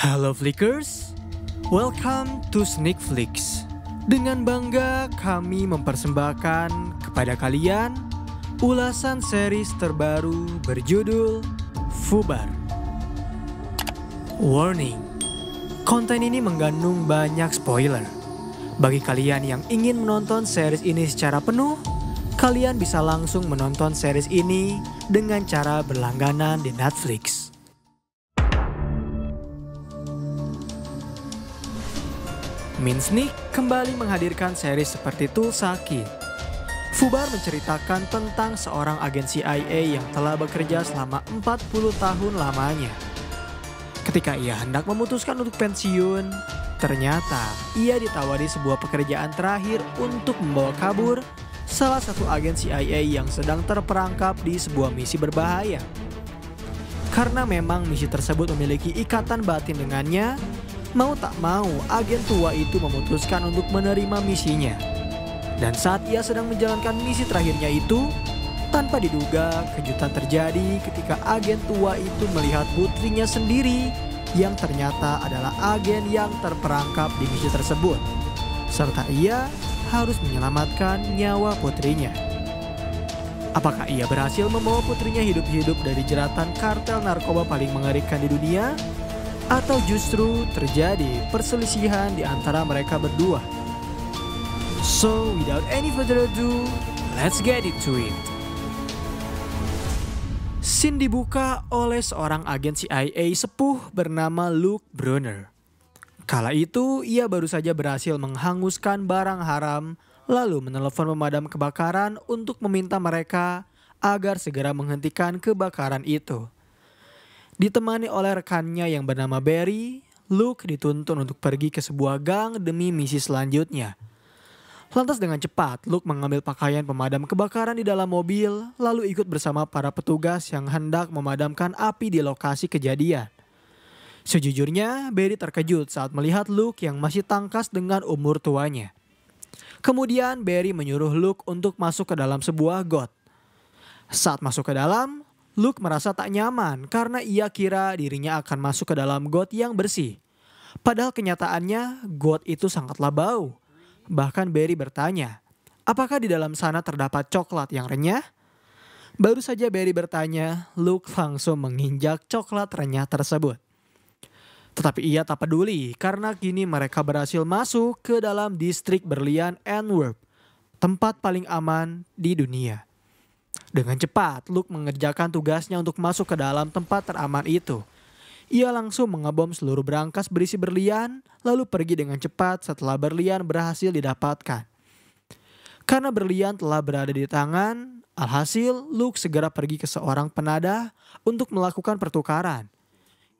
Halo Flickers, welcome to Sneak Flicks. Dengan bangga kami mempersembahkan kepada kalian ulasan series terbaru berjudul Fubar. Warning, konten ini mengandung banyak spoiler. Bagi kalian yang ingin menonton series ini secara penuh, kalian bisa langsung menonton series ini dengan cara berlangganan di Netflix. Minsnik kembali menghadirkan seri seperti Tulsaki. Fubar menceritakan tentang seorang agensi CIA yang telah bekerja selama 40 tahun lamanya. Ketika ia hendak memutuskan untuk pensiun, ternyata ia ditawari sebuah pekerjaan terakhir untuk membawa kabur salah satu agensi CIA yang sedang terperangkap di sebuah misi berbahaya. Karena memang misi tersebut memiliki ikatan batin dengannya, Mau tak mau, agen tua itu memutuskan untuk menerima misinya. Dan saat ia sedang menjalankan misi terakhirnya itu, tanpa diduga kejutan terjadi ketika agen tua itu melihat putrinya sendiri yang ternyata adalah agen yang terperangkap di misi tersebut. Serta ia harus menyelamatkan nyawa putrinya. Apakah ia berhasil membawa putrinya hidup-hidup dari jeratan kartel narkoba paling mengerikan di dunia? atau justru terjadi perselisihan di antara mereka berdua. So, without any further ado, let's get into it. Scene dibuka oleh seorang agen CIA sepuh bernama Luke Brunner. Kala itu, ia baru saja berhasil menghanguskan barang haram, lalu menelepon pemadam kebakaran untuk meminta mereka agar segera menghentikan kebakaran itu. Ditemani oleh rekannya yang bernama Barry, Luke dituntun untuk pergi ke sebuah gang demi misi selanjutnya. Lantas dengan cepat, Luke mengambil pakaian pemadam kebakaran di dalam mobil, lalu ikut bersama para petugas yang hendak memadamkan api di lokasi kejadian. Sejujurnya, Barry terkejut saat melihat Luke yang masih tangkas dengan umur tuanya. Kemudian Barry menyuruh Luke untuk masuk ke dalam sebuah got. Saat masuk ke dalam, Luke merasa tak nyaman karena ia kira dirinya akan masuk ke dalam got yang bersih. Padahal kenyataannya got itu sangatlah bau. Bahkan Barry bertanya, apakah di dalam sana terdapat coklat yang renyah? Baru saja Barry bertanya, Luke langsung menginjak coklat renyah tersebut. Tetapi ia tak peduli karena kini mereka berhasil masuk ke dalam distrik berlian Antwerp, tempat paling aman di dunia. Dengan cepat, Luke mengerjakan tugasnya untuk masuk ke dalam tempat teraman itu. Ia langsung mengebom seluruh berangkas berisi berlian, lalu pergi dengan cepat setelah berlian berhasil didapatkan. Karena berlian telah berada di tangan, alhasil Luke segera pergi ke seorang penadah untuk melakukan pertukaran.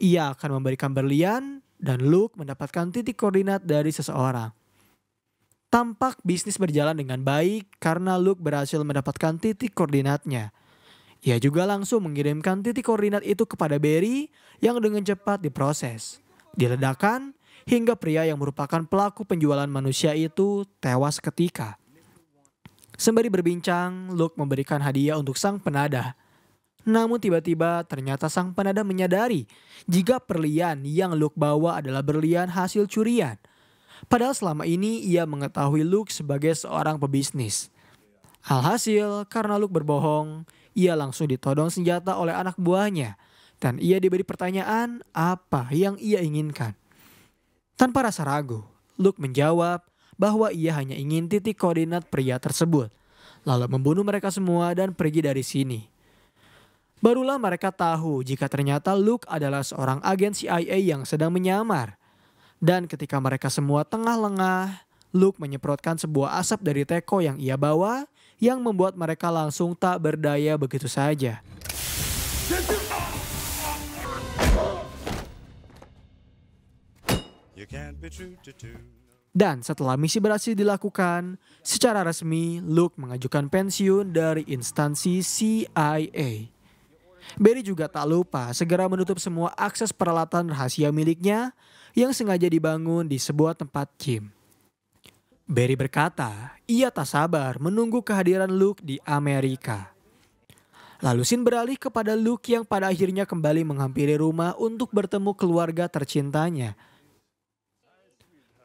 Ia akan memberikan berlian dan Luke mendapatkan titik koordinat dari seseorang. Tampak bisnis berjalan dengan baik karena Luke berhasil mendapatkan titik koordinatnya. Ia juga langsung mengirimkan titik koordinat itu kepada Barry yang dengan cepat diproses. Diledakan hingga pria yang merupakan pelaku penjualan manusia itu tewas ketika. Sembari berbincang, Luke memberikan hadiah untuk sang penadah. Namun tiba-tiba ternyata sang penadah menyadari jika perlian yang Luke bawa adalah berlian hasil curian – Padahal selama ini ia mengetahui Luke sebagai seorang pebisnis. Alhasil, karena Luke berbohong, ia langsung ditodong senjata oleh anak buahnya. Dan ia diberi pertanyaan apa yang ia inginkan. Tanpa rasa ragu, Luke menjawab bahwa ia hanya ingin titik koordinat pria tersebut. Lalu membunuh mereka semua dan pergi dari sini. Barulah mereka tahu jika ternyata Luke adalah seorang agen CIA yang sedang menyamar. Dan ketika mereka semua tengah lengah, Luke menyemprotkan sebuah asap dari teko yang ia bawa yang membuat mereka langsung tak berdaya begitu saja. Dan setelah misi berhasil dilakukan, secara resmi Luke mengajukan pensiun dari instansi CIA. Barry juga tak lupa segera menutup semua akses peralatan rahasia miliknya yang sengaja dibangun di sebuah tempat gym. Barry berkata, ia tak sabar menunggu kehadiran Luke di Amerika. Lalu Sin beralih kepada Luke yang pada akhirnya kembali menghampiri rumah untuk bertemu keluarga tercintanya.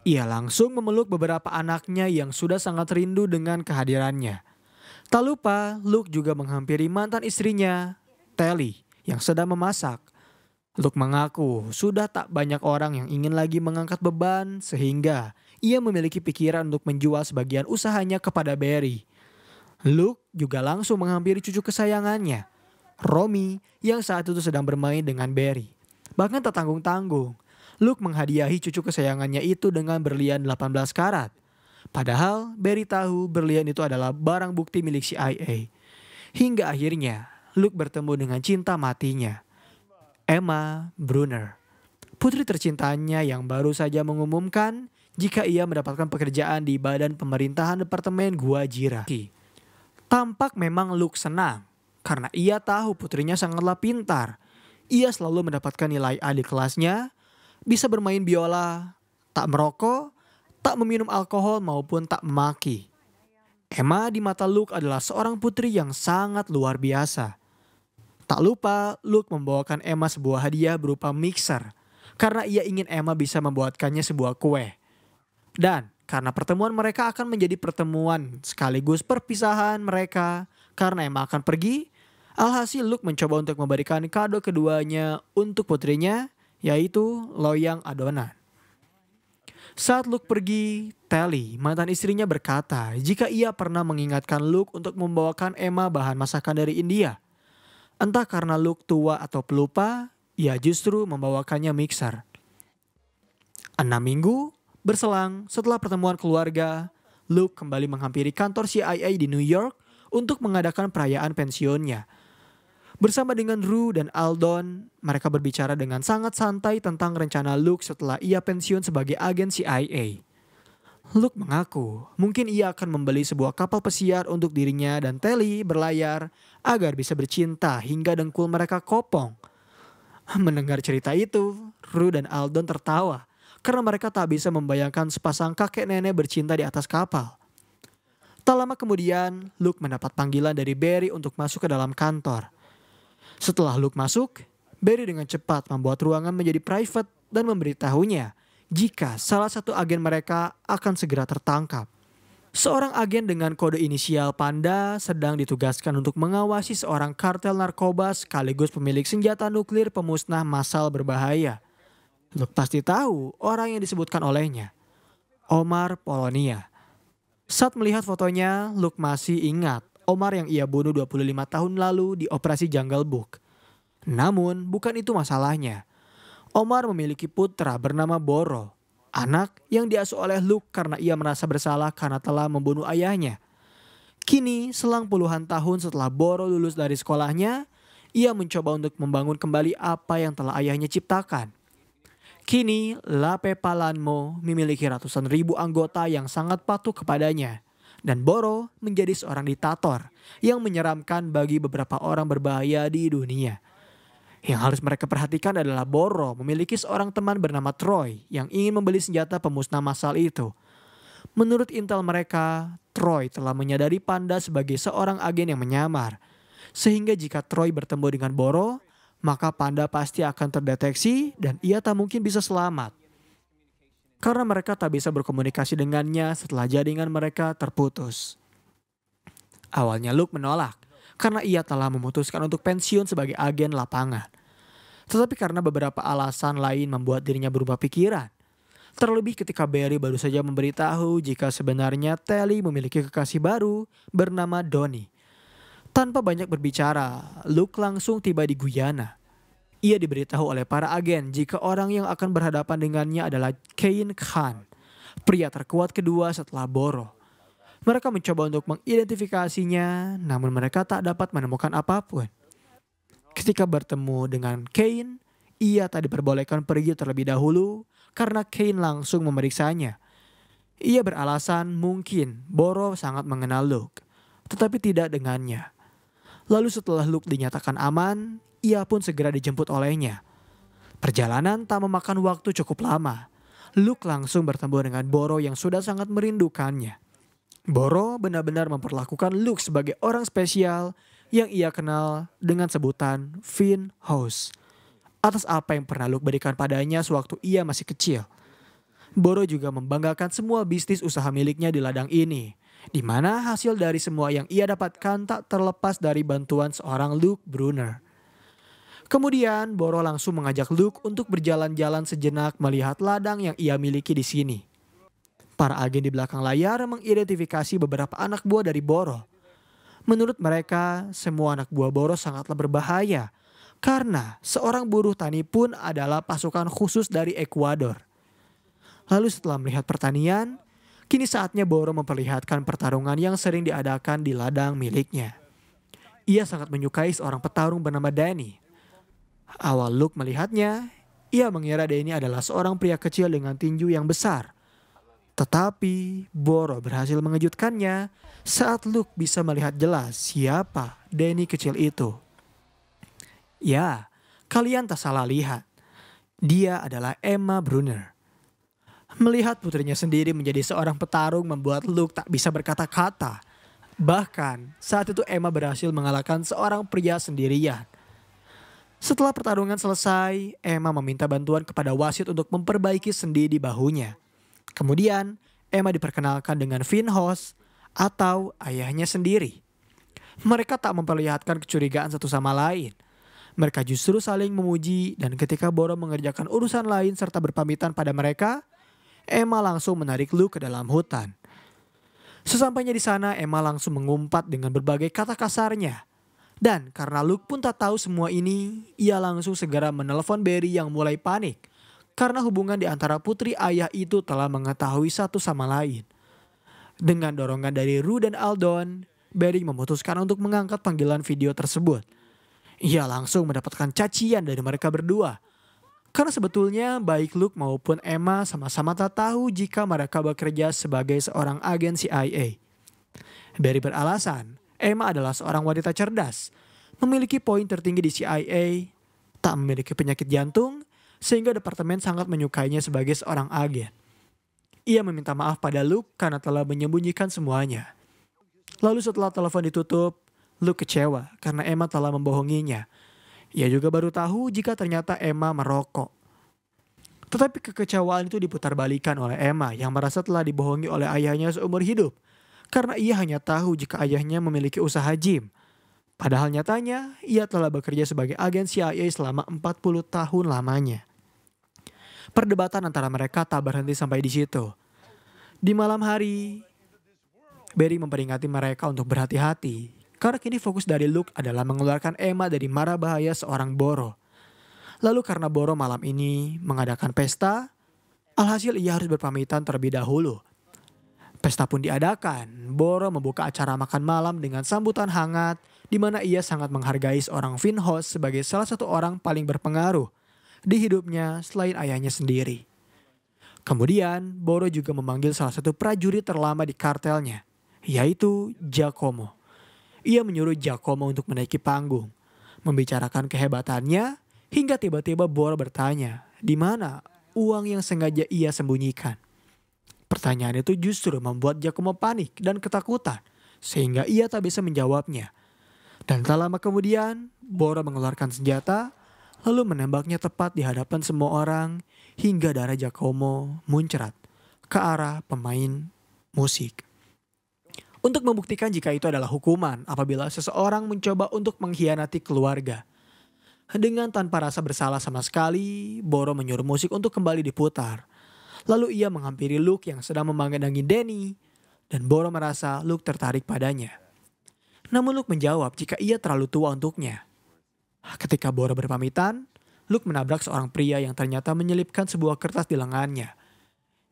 Ia langsung memeluk beberapa anaknya yang sudah sangat rindu dengan kehadirannya. Tak lupa, Luke juga menghampiri mantan istrinya, Teli yang sedang memasak. Luke mengaku sudah tak banyak orang yang ingin lagi mengangkat beban sehingga ia memiliki pikiran untuk menjual sebagian usahanya kepada Barry. Luke juga langsung menghampiri cucu kesayangannya, Romy yang saat itu sedang bermain dengan Barry. Bahkan tak tanggung-tanggung, Luke menghadiahi cucu kesayangannya itu dengan berlian 18 karat. Padahal Barry tahu berlian itu adalah barang bukti milik CIA. Hingga akhirnya Luke bertemu dengan cinta matinya, Emma Brunner. Putri tercintanya yang baru saja mengumumkan jika ia mendapatkan pekerjaan di badan pemerintahan Departemen Gua Tampak memang Luke senang karena ia tahu putrinya sangatlah pintar. Ia selalu mendapatkan nilai A di kelasnya, bisa bermain biola, tak merokok, tak meminum alkohol maupun tak memaki. Emma di mata Luke adalah seorang putri yang sangat luar biasa. Tak lupa, Luke membawakan Emma sebuah hadiah berupa mixer karena ia ingin Emma bisa membuatkannya sebuah kue. Dan karena pertemuan mereka akan menjadi pertemuan sekaligus perpisahan mereka karena Emma akan pergi, alhasil Luke mencoba untuk memberikan kado keduanya untuk putrinya yaitu loyang adonan. Saat Luke pergi, Telly, mantan istrinya berkata jika ia pernah mengingatkan Luke untuk membawakan Emma bahan masakan dari India – Entah karena Luke tua atau pelupa, ia justru membawakannya mixer. Enam minggu berselang setelah pertemuan keluarga, Luke kembali menghampiri kantor CIA di New York untuk mengadakan perayaan pensiunnya. Bersama dengan Rue dan Aldon, mereka berbicara dengan sangat santai tentang rencana Luke setelah ia pensiun sebagai agen CIA. Luke mengaku mungkin ia akan membeli sebuah kapal pesiar untuk dirinya dan Telly berlayar agar bisa bercinta hingga dengkul mereka kopong. Mendengar cerita itu, Ru dan Aldon tertawa karena mereka tak bisa membayangkan sepasang kakek nenek bercinta di atas kapal. Tak lama kemudian, Luke mendapat panggilan dari Barry untuk masuk ke dalam kantor. Setelah Luke masuk, Barry dengan cepat membuat ruangan menjadi private dan memberitahunya jika salah satu agen mereka akan segera tertangkap. Seorang agen dengan kode inisial Panda sedang ditugaskan untuk mengawasi seorang kartel narkoba sekaligus pemilik senjata nuklir pemusnah massal berbahaya. Lu pasti tahu orang yang disebutkan olehnya. Omar Polonia. Saat melihat fotonya, Luke masih ingat Omar yang ia bunuh 25 tahun lalu di operasi Jungle Book. Namun, bukan itu masalahnya. Omar memiliki putra bernama Boro, anak yang diasuh oleh Luke karena ia merasa bersalah karena telah membunuh ayahnya. Kini, selang puluhan tahun setelah Boro lulus dari sekolahnya, ia mencoba untuk membangun kembali apa yang telah ayahnya ciptakan. Kini, Lape Palanmo memiliki ratusan ribu anggota yang sangat patuh kepadanya. Dan Boro menjadi seorang diktator yang menyeramkan bagi beberapa orang berbahaya di dunia. Yang harus mereka perhatikan adalah Boro memiliki seorang teman bernama Troy yang ingin membeli senjata pemusnah massal itu. Menurut intel mereka, Troy telah menyadari Panda sebagai seorang agen yang menyamar. Sehingga jika Troy bertemu dengan Boro, maka Panda pasti akan terdeteksi dan ia tak mungkin bisa selamat. Karena mereka tak bisa berkomunikasi dengannya setelah jaringan mereka terputus. Awalnya Luke menolak, karena ia telah memutuskan untuk pensiun sebagai agen lapangan. Tetapi karena beberapa alasan lain membuat dirinya berubah pikiran. Terlebih ketika Barry baru saja memberitahu jika sebenarnya Telly memiliki kekasih baru bernama Donnie. Tanpa banyak berbicara, Luke langsung tiba di Guyana. Ia diberitahu oleh para agen jika orang yang akan berhadapan dengannya adalah Kane Khan, pria terkuat kedua setelah Boro. Mereka mencoba untuk mengidentifikasinya, namun mereka tak dapat menemukan apapun. Ketika bertemu dengan Kane, ia tak diperbolehkan pergi terlebih dahulu karena Kane langsung memeriksanya. Ia beralasan mungkin Boro sangat mengenal Luke, tetapi tidak dengannya. Lalu setelah Luke dinyatakan aman, ia pun segera dijemput olehnya. Perjalanan tak memakan waktu cukup lama. Luke langsung bertemu dengan Boro yang sudah sangat merindukannya. Boro benar-benar memperlakukan Luke sebagai orang spesial yang ia kenal dengan sebutan Finn House. Atas apa yang pernah Luke berikan padanya sewaktu ia masih kecil. Boro juga membanggakan semua bisnis usaha miliknya di ladang ini. Di mana hasil dari semua yang ia dapatkan tak terlepas dari bantuan seorang Luke Brunner. Kemudian Boro langsung mengajak Luke untuk berjalan-jalan sejenak melihat ladang yang ia miliki di sini. Para agen di belakang layar mengidentifikasi beberapa anak buah dari Boro. Menurut mereka, semua anak buah Boro sangatlah berbahaya karena seorang buruh tani pun adalah pasukan khusus dari Ekuador. Lalu setelah melihat pertanian, kini saatnya Boro memperlihatkan pertarungan yang sering diadakan di ladang miliknya. Ia sangat menyukai seorang petarung bernama Danny. Awal Luke melihatnya, ia mengira Danny adalah seorang pria kecil dengan tinju yang besar – tetapi Boro berhasil mengejutkannya saat Luke bisa melihat jelas siapa Danny kecil itu. Ya, kalian tak salah lihat. Dia adalah Emma Brunner. Melihat putrinya sendiri menjadi seorang petarung membuat Luke tak bisa berkata-kata. Bahkan saat itu Emma berhasil mengalahkan seorang pria sendirian. Setelah pertarungan selesai, Emma meminta bantuan kepada wasit untuk memperbaiki sendi di bahunya. Kemudian, Emma diperkenalkan dengan Finn Hoss atau ayahnya sendiri. Mereka tak memperlihatkan kecurigaan satu sama lain. Mereka justru saling memuji dan ketika Boro mengerjakan urusan lain serta berpamitan pada mereka, Emma langsung menarik Luke ke dalam hutan. Sesampainya di sana, Emma langsung mengumpat dengan berbagai kata kasarnya. Dan karena Luke pun tak tahu semua ini, ia langsung segera menelpon Barry yang mulai panik karena hubungan di antara putri ayah itu telah mengetahui satu sama lain. Dengan dorongan dari Ru dan Aldon, Barry memutuskan untuk mengangkat panggilan video tersebut. Ia langsung mendapatkan cacian dari mereka berdua. Karena sebetulnya baik Luke maupun Emma sama-sama tak tahu jika mereka bekerja sebagai seorang agen CIA. Barry beralasan, Emma adalah seorang wanita cerdas, memiliki poin tertinggi di CIA, tak memiliki penyakit jantung, sehingga departemen sangat menyukainya sebagai seorang agen. Ia meminta maaf pada Luke karena telah menyembunyikan semuanya. Lalu setelah telepon ditutup, Luke kecewa karena Emma telah membohonginya. Ia juga baru tahu jika ternyata Emma merokok. Tetapi kekecewaan itu diputarbalikkan oleh Emma yang merasa telah dibohongi oleh ayahnya seumur hidup. Karena ia hanya tahu jika ayahnya memiliki usaha gym. Padahal nyatanya ia telah bekerja sebagai agen CIA selama 40 tahun lamanya. Perdebatan antara mereka tak berhenti sampai di situ. Di malam hari, Barry memperingati mereka untuk berhati-hati karena kini fokus dari Luke adalah mengeluarkan Emma dari mara bahaya seorang Boro. Lalu karena Boro malam ini mengadakan pesta, alhasil ia harus berpamitan terlebih dahulu. Pesta pun diadakan. Boro membuka acara makan malam dengan sambutan hangat di mana ia sangat menghargai seorang Finn sebagai salah satu orang paling berpengaruh di hidupnya selain ayahnya sendiri. Kemudian, Boro juga memanggil salah satu prajurit terlama di kartelnya, yaitu Giacomo. Ia menyuruh Giacomo untuk menaiki panggung, membicarakan kehebatannya, hingga tiba-tiba Boro bertanya, di mana uang yang sengaja ia sembunyikan? Pertanyaan itu justru membuat Giacomo panik dan ketakutan, sehingga ia tak bisa menjawabnya. Dan tak lama kemudian, Boro mengeluarkan senjata lalu menembaknya tepat di hadapan semua orang hingga darah Giacomo muncrat ke arah pemain musik. Untuk membuktikan jika itu adalah hukuman apabila seseorang mencoba untuk mengkhianati keluarga. Dengan tanpa rasa bersalah sama sekali, Boro menyuruh musik untuk kembali diputar. Lalu ia menghampiri Luke yang sedang memandangi Danny dan Boro merasa Luke tertarik padanya. Namun Luke menjawab jika ia terlalu tua untuknya. Ah, ketika Bora berpamitan, Luke menabrak seorang pria yang ternyata menyelipkan sebuah kertas di lengannya.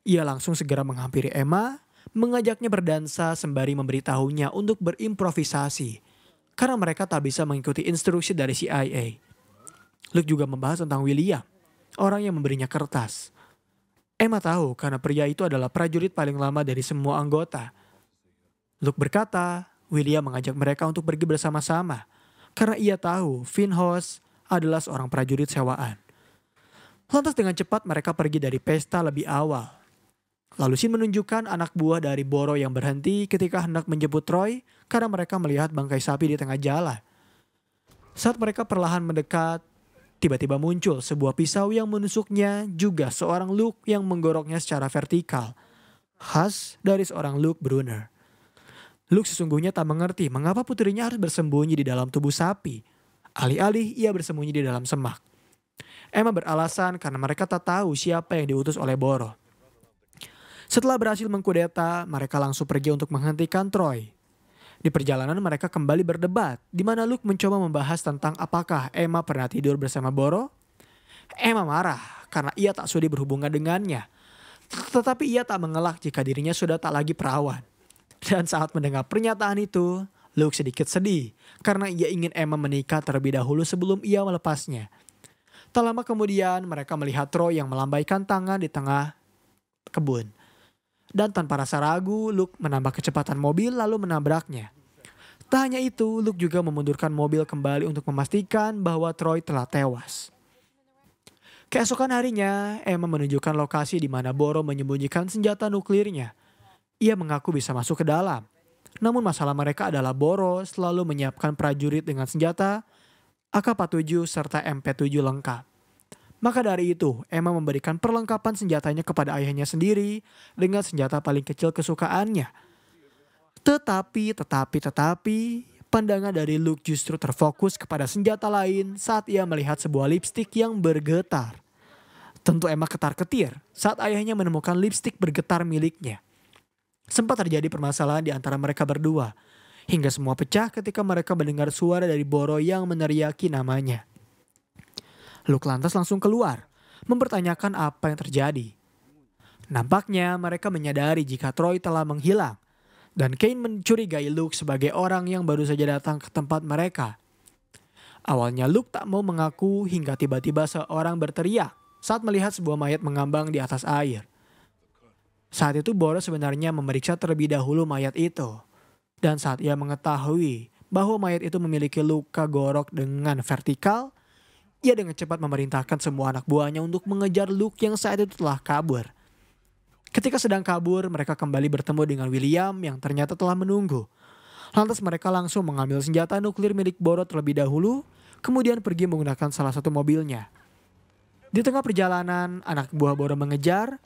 Ia langsung segera menghampiri Emma, mengajaknya berdansa sembari memberitahunya untuk berimprovisasi karena mereka tak bisa mengikuti instruksi dari CIA. Luke juga membahas tentang William, orang yang memberinya kertas. Emma tahu karena pria itu adalah prajurit paling lama dari semua anggota. Luke berkata, William mengajak mereka untuk pergi bersama-sama karena ia tahu Finhos adalah seorang prajurit sewaan. Lantas dengan cepat mereka pergi dari pesta lebih awal. Lalu Shin menunjukkan anak buah dari Boro yang berhenti ketika hendak menjemput Troy karena mereka melihat bangkai sapi di tengah jalan. Saat mereka perlahan mendekat, tiba-tiba muncul sebuah pisau yang menusuknya juga seorang Luke yang menggoroknya secara vertikal. Khas dari seorang Luke Brunner. Luke sesungguhnya tak mengerti mengapa putrinya harus bersembunyi di dalam tubuh sapi. Alih-alih ia bersembunyi di dalam semak. Emma beralasan karena mereka tak tahu siapa yang diutus oleh Boro. Setelah berhasil mengkudeta, mereka langsung pergi untuk menghentikan Troy. Di perjalanan mereka kembali berdebat, di mana Luke mencoba membahas tentang apakah Emma pernah tidur bersama Boro. Emma marah karena ia tak sudi berhubungan dengannya. Tetapi ia tak mengelak jika dirinya sudah tak lagi perawan. Dan saat mendengar pernyataan itu, Luke sedikit sedih karena ia ingin Emma menikah terlebih dahulu sebelum ia melepasnya. Tak lama kemudian mereka melihat Troy yang melambaikan tangan di tengah kebun. Dan tanpa rasa ragu, Luke menambah kecepatan mobil lalu menabraknya. Tak hanya itu, Luke juga memundurkan mobil kembali untuk memastikan bahwa Troy telah tewas. Keesokan harinya, Emma menunjukkan lokasi di mana Boro menyembunyikan senjata nuklirnya – ia mengaku bisa masuk ke dalam. Namun masalah mereka adalah Boro selalu menyiapkan prajurit dengan senjata, AK-47 serta MP7 lengkap. Maka dari itu, Emma memberikan perlengkapan senjatanya kepada ayahnya sendiri dengan senjata paling kecil kesukaannya. Tetapi, tetapi, tetapi, pandangan dari Luke justru terfokus kepada senjata lain saat ia melihat sebuah lipstik yang bergetar. Tentu Emma ketar-ketir saat ayahnya menemukan lipstik bergetar miliknya. Sempat terjadi permasalahan di antara mereka berdua, hingga semua pecah ketika mereka mendengar suara dari Boro yang meneriaki namanya. Luke lantas langsung keluar, mempertanyakan apa yang terjadi. Nampaknya mereka menyadari jika Troy telah menghilang, dan Kane mencurigai Luke sebagai orang yang baru saja datang ke tempat mereka. Awalnya Luke tak mau mengaku hingga tiba-tiba seorang berteriak saat melihat sebuah mayat mengambang di atas air. Saat itu Boros sebenarnya memeriksa terlebih dahulu mayat itu. Dan saat ia mengetahui bahwa mayat itu memiliki luka gorok dengan vertikal, ia dengan cepat memerintahkan semua anak buahnya untuk mengejar Luke yang saat itu telah kabur. Ketika sedang kabur, mereka kembali bertemu dengan William yang ternyata telah menunggu. Lantas mereka langsung mengambil senjata nuklir milik Boro terlebih dahulu, kemudian pergi menggunakan salah satu mobilnya. Di tengah perjalanan, anak buah Boro mengejar,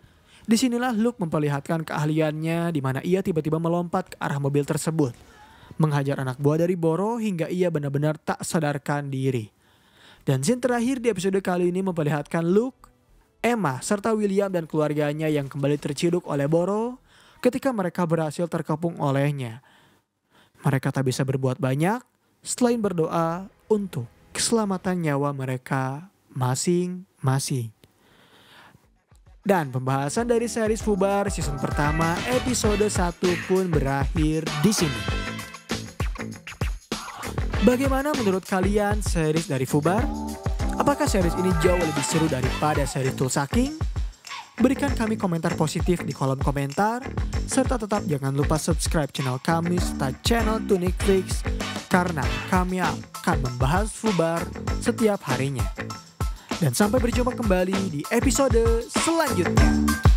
Disinilah Luke memperlihatkan keahliannya di mana ia tiba-tiba melompat ke arah mobil tersebut. Menghajar anak buah dari Boro hingga ia benar-benar tak sadarkan diri. Dan scene terakhir di episode kali ini memperlihatkan Luke, Emma, serta William dan keluarganya yang kembali terciduk oleh Boro ketika mereka berhasil terkepung olehnya. Mereka tak bisa berbuat banyak selain berdoa untuk keselamatan nyawa mereka masing-masing. Dan pembahasan dari series Fubar season pertama episode 1 pun berakhir di sini. Bagaimana menurut kalian series dari Fubar? Apakah series ini jauh lebih seru daripada series Tulsaking? Berikan kami komentar positif di kolom komentar, serta tetap jangan lupa subscribe channel kami serta channel Tunic Flix, karena kami akan membahas Fubar setiap harinya. Dan sampai berjumpa kembali di episode selanjutnya.